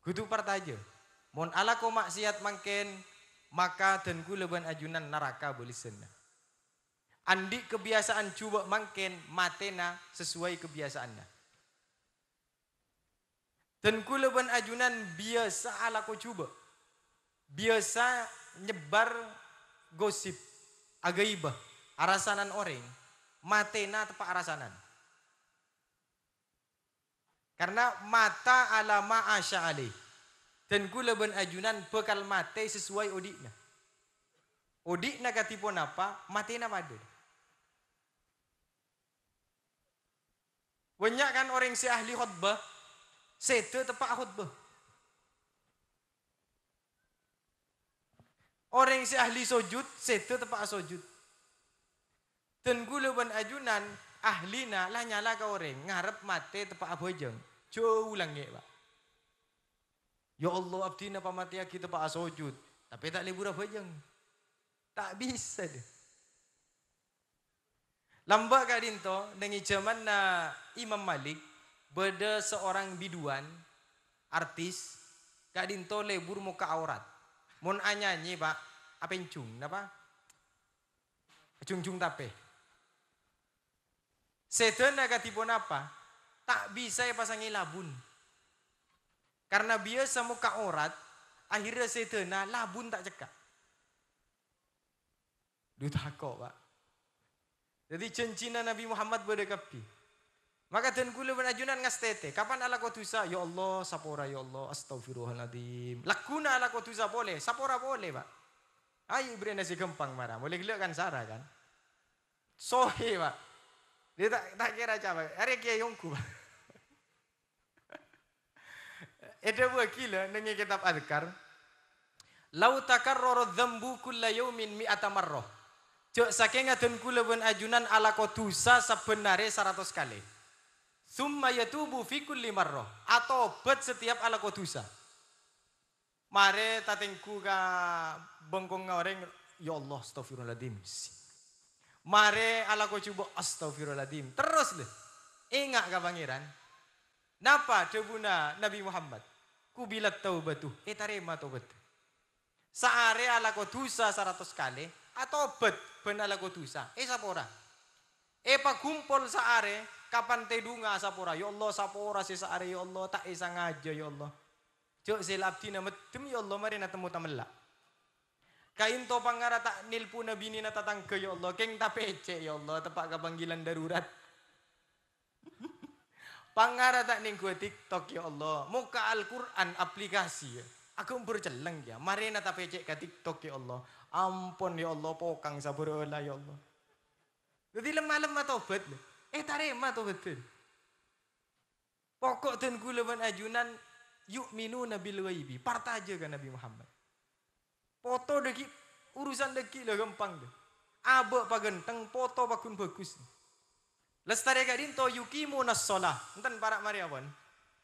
Kudu partaja, mon ala ko maksiat mangken maka dan leban ajunan neraka boleh sena. Andi kebiasaan cuba mangken matena sesuai kebiasaannya. Dan leban ajunan biasa ala ko coba biasa nyebar gosip agaibah arasanan orang matena tepak arasanan karena mata alama asya alih dan kula ben ajunan bekal mate sesuai odiknya odiknya katipun apa matena pada banyak kan orang si ahli khutbah setu tepak khutbah Orang yang ahli sujud, situ tempat sujud. Dan gula ajunan, ahli nak lah nyala ke orang. Ngarep mati tempat apa aja. Jauh ulangnya, Pak. Ya Allah, abdi nak mati lagi tempat sujud. Tapi tak libur apa aja. Tak bisa dia. Lambat kat dinto, dengan zaman na Imam Malik, berada seorang biduan, artis, kat dinto lebur muka aurat. Mun anyanyi pak, apa yang jung, apa? Jung jung tapi Sedon naga tipun apa? Tak bisa ya pasangi labun. Karena biasa muka orat, akhirnya sedon labun tak cekak. Duit hakok pak. Jadi cincinan Nabi Muhammad berdekapi. Maka dan kula benajunan ngas tete. Kapan ala kau tusa? Ya Allah, sapora ya Allah, astagfirullahaladzim. Lakuna ala kau tusa boleh, sapora boleh pak. Ayu beri nasi gempang marah. Boleh gelak kan Sarah kan? Sohi pak. Dia tak, tak kira apa. Hari kia yungku pak. (laughs) Ada dua kila nengi kitab adkar. Lau takar roro dhambu kulla yaumin mi atamarroh. Cuk saking adun kula pun ajunan ala kodusa sebenarnya seratus kali. Summa yatubu fikul kulli marroh. Atau bet setiap ala kodusa. Mare tatengku ka bengkong ngoreng, ya Allah astagfirullahaladzim. Mare ala ko cuba astagfirullahaladzim. Terus le. Ingat ka pangeran. Napa debuna Nabi Muhammad? Ku bilat taubatuh. Eh tarima taubatuh. Saare ala ko dosa seratus kali. Atau ah, bet ben ala ko dosa. Eh sapora. Eh pak kumpul saare. Kapan tedunga sapora. Ya Allah sapora si saare ya Allah. Tak isang aja ya Allah. Cuk si labti na metem ya Allah mari na temu tamela. Kain to pangara tak nil pun na bini na tatang ke ya Allah. Keng tak pece ya Allah. Tepak ke panggilan darurat. (laughs) pangara tak ning gue tiktok ya Allah. Muka Al-Quran aplikasi ya. Aku berjeleng ya. Mari na tak pece ke tiktok ya Allah. Ampun ya Allah. Pokang sabar Allah ya Allah. Jadi lemah-lemah lemah tobat. Ya. Eh tarima tobat. Ya. Pokok dan gue ajunan Yuk minu Nabi ghaibi. Parta aja kan Nabi Muhammad. Foto dek urusan dek lah gampang dek. Abak pagen teng foto bakun bagus. Lestari ka din yuki mu nas-shalah. Enten para mari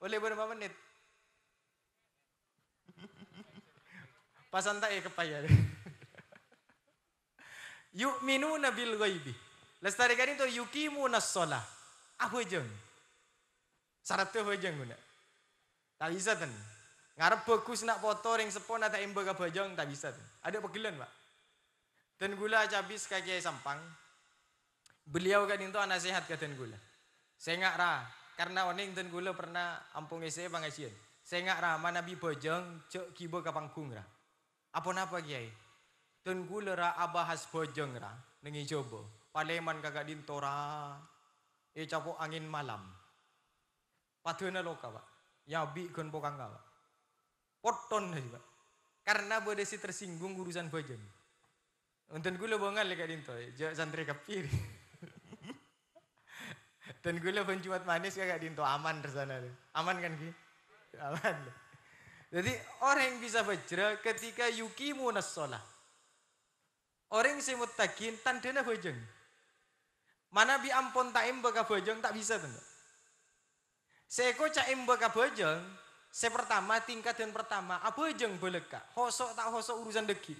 Oleh berapa menit? (laughs) Pasan tak eh kepaya. (laughs) yu'minu nabil ghaibi. Lestari ka din to yuqimu nas-shalah. Apa jeng? Syarat tu apa jeng guna? Tak bisa ten. Ngarep bagus nak foto ring sepon nak imba ke bajang tak bisa ten. Ada pegelan pak. Ten gula cabi sekaki sampang. Beliau kan itu anak sehat ke ten gula. Sengak rah. Karena oning ten gula pernah ampung esai pangasian. Sengak rah mana bi bajang cok kibo ke pangkung rah. Apa napa kiai? Ten gula rah has bajang rah. Nengi coba. Paleman kakak dintora. Eh capok angin malam. Patuna loka pak. Yabi gun pokang kala. Poton aja pak. Karena boleh si tersinggung urusan bajen. Untung gula lebih ngalih kak Dinto, jauh santri kapir. Dan gue lebih cuat manis kak Dinto, aman di sana. Aman kan ki? Aman. Jadi orang yang bisa bajra ketika yuki munas sholah. Orang yang semut takin tandana bajang. Mana bi ampon taim baka bajang tak bisa tuh. Saya Seko cak imba kabojeng, Saya pertama tingkat dan pertama abojeng boleh kak. Hosok tak hosok urusan degi.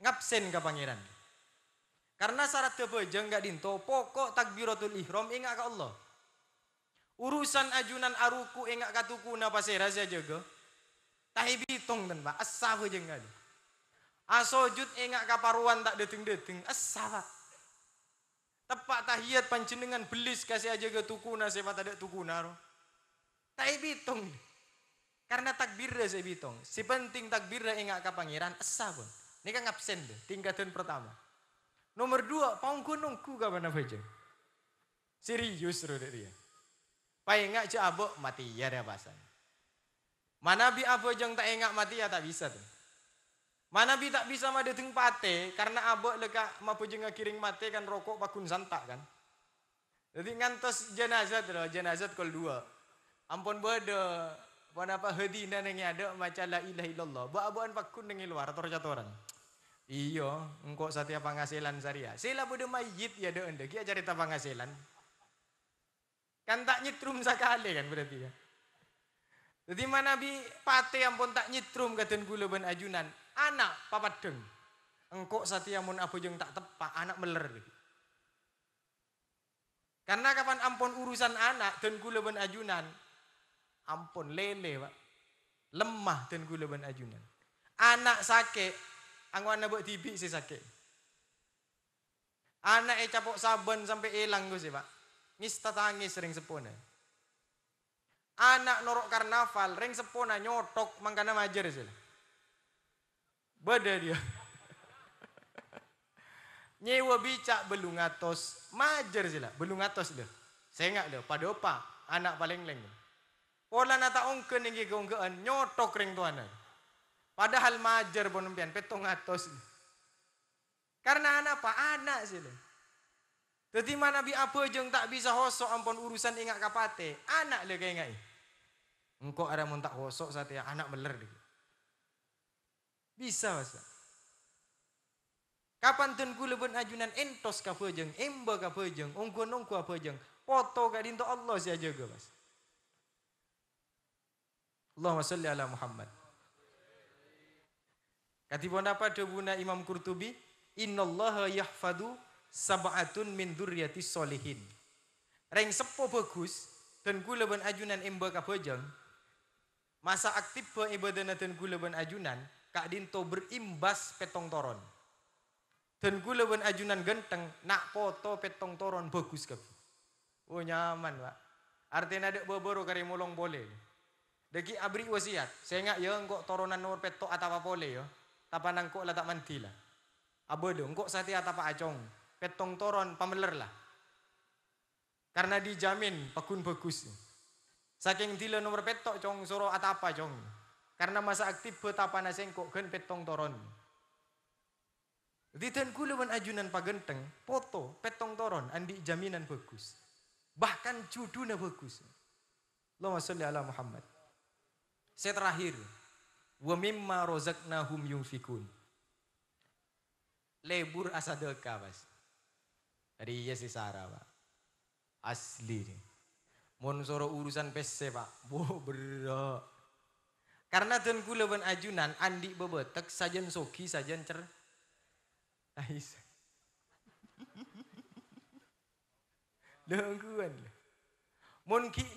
Ngapsen kak pangeran. Karena syarat kabojeng enggak dinto, pokok takbiratul ihram ingat kak Allah. Urusan ajunan aruku ingat kak tuku na saya rasa jaga. Tahi bitong dan pak, asah jenggal. Asojud ingat kak paruan tak deting-deting, asah pak. Tepak tahiyat pancenengan belis kasih aja ke tukuna sebab tak ada tukuna. Roh tak ibitong. Karena takbir dah saya bitong. Si penting takbir dah ingat ke pangeran, asah pun. Ini kan absen tu, tingkatan pertama. Nomor dua, paung gunung ku ke mana baca? Serius tu dia. Pai ingat je abok mati, ya dia pasal. Mana bi abok je tak ingat mati, ya tak bisa tu. Mana bi tak bisa mada teng pate, karena abok leka mampu je kiring mati kan rokok pakun santak kan. Jadi ngantos jenazah tu, lah, jenazat kol dua. Ampun berada. Buat apa hadi nan yang ada macam la ilah ilallah. Buat abuan pakun yang keluar atau rujat orang. Iyo, engkau setiap penghasilan syariah. Sila budu mayit ya ada anda. Kita cerita penghasilan. Kan tak nyitrum sekali kan berarti ya. Jadi mana bi pate yang pun tak nyitrum katun gula ben ajunan. Anak papa deng. Engkau setiap mun apa yang tak tepat anak meler. Karena kapan ampun urusan anak dan gula ben ajunan, Ampun lele pak. Lemah dan gula ban ajunan. Anak sakit, angwa nak buat tibi si sakit. Anak eh capok saban sampai hilang gue sih pak. Nista tangis ring sepona. Anak norok karnaval ring sepona nyotok mangkana majer sih. Beda dia. (laughs) Nyewa bicak belum atas, majer sih lah, belum atas dia. Saya ingat dia, pada apa anak paling lengkap. Pola na taong ke ningi gonggeen nyotok ring tuan. Padahal majer bon pian 700. Karena anak apa? Anak sile. Jadi mana Nabi apa jeng tak bisa hosok ampun urusan ingat kapate. Anak le kaya ngai. Engko ada mun tak hoso sate anak meler Bisa bahasa. Kapan tun kulebun ajunan entos ka pejeng, emba ka pejeng, ungko nungku apa jeng. Foto ka dinto Allah saja aja ge Allahumma salli ala Muhammad. Katibun apa debuna Imam Qurtubi? Inna Allah yahfadu sab'atun min dhurriyati solihin. Reng sepo bagus dan gula ban ajunan imba ka bejang. Masa aktif ba ibadana dan gula ban ajunan kak dinto berimbas petong toron. Dan gula ban ajunan genteng nak foto petong toron bagus ka. Oh nyaman, Pak. Artinya ada beberapa kari molong boleh. Deki abri wasiat. Saya ingat ya, engkau toronan nur petok atau apa boleh ya. Tapa nangkuk lah tak mandi lah. Apa dia? Engkau sati atau apa acong. Petong toron pameler lah. Karena dijamin pakun bagus. Saking dila nomor petok cong soro atau apa cong. Karena masa aktif betapa nasi engkau gen petong toron. Di tan kulewan ajunan pak genteng. foto petong toron andi jaminan bagus. Bahkan judulnya bagus. Allahumma salli ala Muhammad. Saya terakhir. Wa mimma rozaknahum yunfikun. Lebur asadaka, mas. Dari iya si Sarah, pak. Asli ini. Mohon soro urusan PC, pak. (laughs) Bo, bro. Karena dan kula ben ajunan, andik bebetek, sajan soki, sajan cer. Ais. Dengkuan. Mohon kik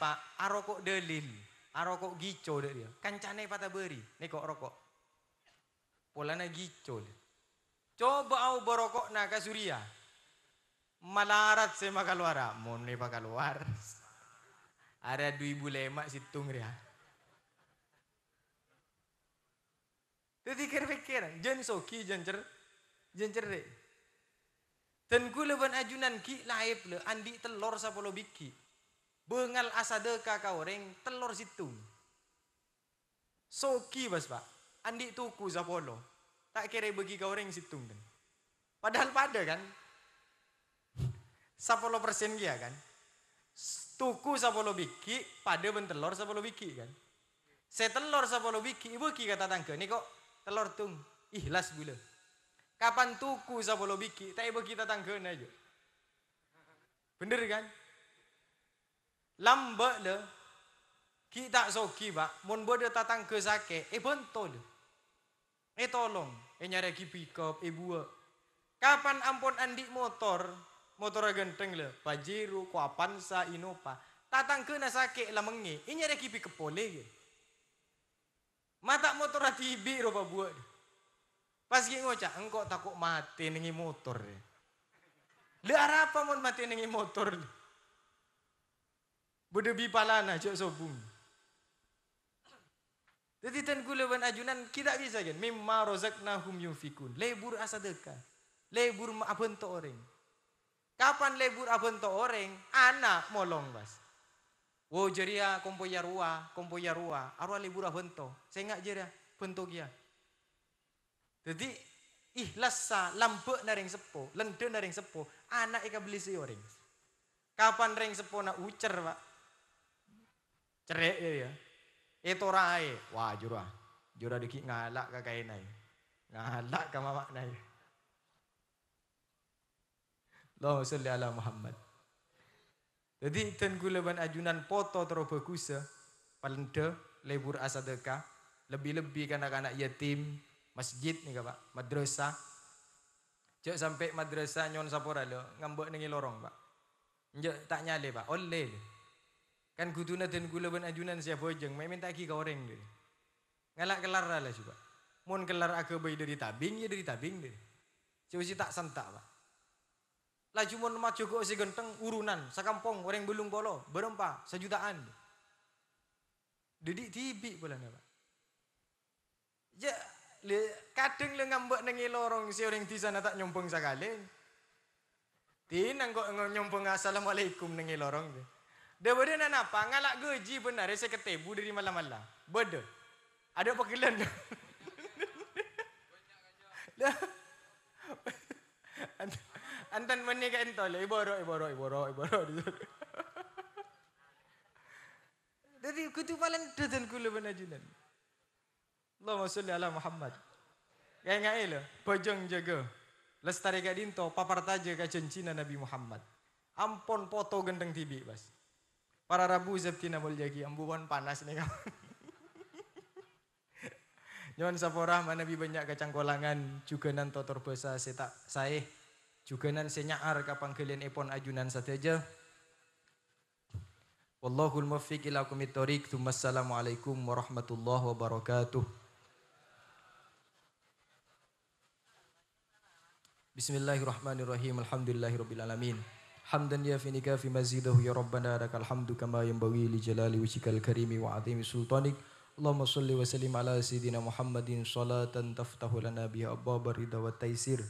pak. Arokok delil. Arokok Arokok ah, gico dek dia. Kancane patah beri. Ni kok rokok. Polana gico dek. Coba au berokok nak ke suria. Malarat sema keluar. Ah, Mon ni pakal luar. (laughs) Ada dui bule mak situng dia. Tu dikir fikir. Jen soki jen cer. Jen cer dek. Tengku leban ajunan ki laib le. Andi telur sapa lo bikik. Bengal asada ka kau orang telur situ. Soki bas pak. andi tuku Zabolo. Tak kira bagi kau orang situ. Kan? Padahal pada kan. Sapolo persen dia kan. Tuku sapolo biki. Pada ben telur sapolo biki kan. Saya telur sapolo biki. Ibu ki kata tangga. Ni kok telur tung. Ikhlas gula. Kapan tuku sapolo biki. Tak ibu kita tangga ni aja. Bener kan lamba le kita zoki ba mon bode tatang ke zake e eh, bento le e eh, tolong e nyare ki pick up e bua kapan ampon andi motor motor genteng le pajiru ko sa inopa tatang ke na nasake la mengi e nyare ki pick up le mata motor ati bi ro ba pas ki ngoca engko takut mati ningi motor le le lah, arapa mon mati ningi motor le berdebi pala nak lah, cek sopum. Jadi tengku lewan ajunan, kita bisa kan? Mimma rozaknahum yufikun. Lebur asadeka. Lebur abento orang. Kapan lebur abento orang? Anak molong bas. Wo oh, jeria ah, kompo yarua, kompo yarua. Arwa lebur abento. Saya ingat jeria, bento kia. Jadi ikhlas sa lampu naring sepo, lendu naring sepo. Anak ika beli si orang. Kapan ring sepo nak ucer pak? Cerik dia dia. Itu eh, rai. Wah, jurah, jurah dikit ngalak ke kain ni. Ngalak ke mamak ni. Allah salli ala Muhammad. Jadi, ten gulaban ajunan foto terobah kusa. Palenda, lebur asadaka. Lebih-lebih kanak-kanak yatim. Masjid ni kak pak. Madrasah. Jok sampai madrasah nyon sapura lo. Ngambek nengi lorong pak. Jok tak nyale pak. Oleh. Oleh. Kan kutuna dan gula ben ajunan siap bojeng, main minta ki goreng deh. Ngalak kelar lah lah coba. Mun kelar aku bayi dari tabing, ya dari tabing deh. Coba si tak sentak pak. Lah. Laju mun mah cukup si genteng urunan, sakampong, orang belum bolo, berempa, sejutaan. Didik tibik pula nih pak. Ya, le, kadang le ngambek nengi lorong si orang di sana tak nyumpung sekali. Tinang kok nyumpung assalamualaikum nengi lorong deh. Dia benda nak apa? Ngalak gaji benar. Dia seketebu dari malam-malam. Benda. Ada apa kelan tu? (laughs) Antan mana kat entah lah. Ibarok, ibarok, ibarok, ibarok. (laughs) Jadi kutu paling dadan kula benar jinan. Allahumma salli ala Muhammad. Kaya ngak ilo. Eh Pejong jaga. Lestari kat dinto. Papar taja kat cincinan Nabi Muhammad. Ampun foto gendeng tibi bas. Bas. Para Rabu Zeptina Boljagi, ambuan panas nih kamu. (laughs) Nyon Saporah mana bi banyak kacang kolangan juga nan totor besa setak saya juga nan senyar kapang kalian epon ajunan satu aja. Wallahu al-muffiq ila kumit tariq thumma alaikum warahmatullahi wabarakatuh. Bismillahirrahmanirrahim. Alhamdulillahirabbil alamin. حمدا يافي نكافي مزيده يا ربنا لك الحمد كما ينبغي لجلال وجهك الكريم وعظيم سلطانك اللهم صل وسلم على سيدنا محمد صلاة تفتح لنا بها باب الرضا والتيسير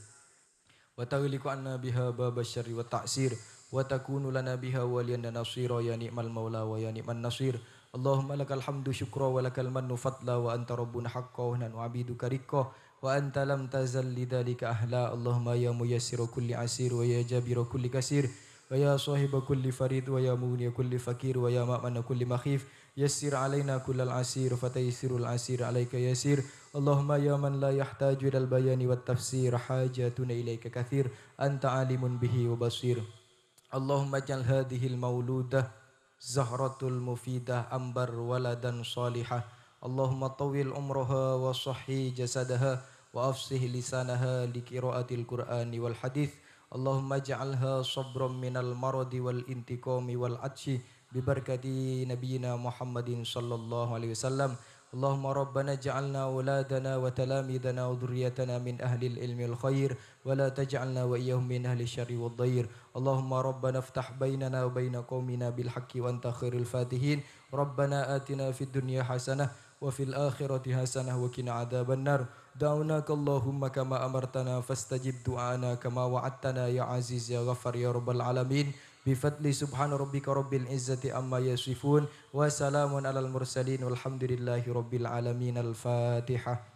وتغلق عنا بها باب الشر والتعسير وتكون لنا بها وليا نصيرا يا نعم المولى ويا نعم النصير اللهم لك الحمد شكرا ولك المن فضلا وأنت ربنا حقا ونحن عبيدك رقا وأنت لم تزل لذلك أهلا اللهم يا ميسر كل عسير ويا جابر كل كسير ويا صاحب كل فريد ويا مغني كل فقير ويا مأمن كل مخيف يسر علينا كل العسير فتيسر العسير عليك يسير اللهم يا من لا يحتاج إلى البيان والتفسير حاجاتنا إليك كثير أنت عالم به وبصير اللهم اجعل هذه المولودة زهرة المفيدة أنبر ولدا صالحا اللهم طول عمرها وصحي جسدها وأفصح لسانها لقراءة القرآن والحديث اللهم اجعلها صبرا من المرض والانتقام والعطش ببركة نبينا محمد صلى الله عليه وسلم اللهم ربنا اجعلنا أولادنا وتلاميذنا وذريتنا من أهل العلم الخير ولا تجعلنا وإياهم من أهل الشر والضير اللهم ربنا افتح بيننا وبين قومنا بالحق وأنت خير الفاتحين ربنا آتنا في الدنيا حسنة وفي الآخرة حسنة وكنا عذاب النار دعوناك اللهم كما أمرتنا فاستجب دعانا كما وعدتنا يا عزيز يا غفر يا رب العالمين بفضل سبحان ربك رب العزة أما يصفون وسلام على المرسلين والحمد لله رب العالمين الفاتحة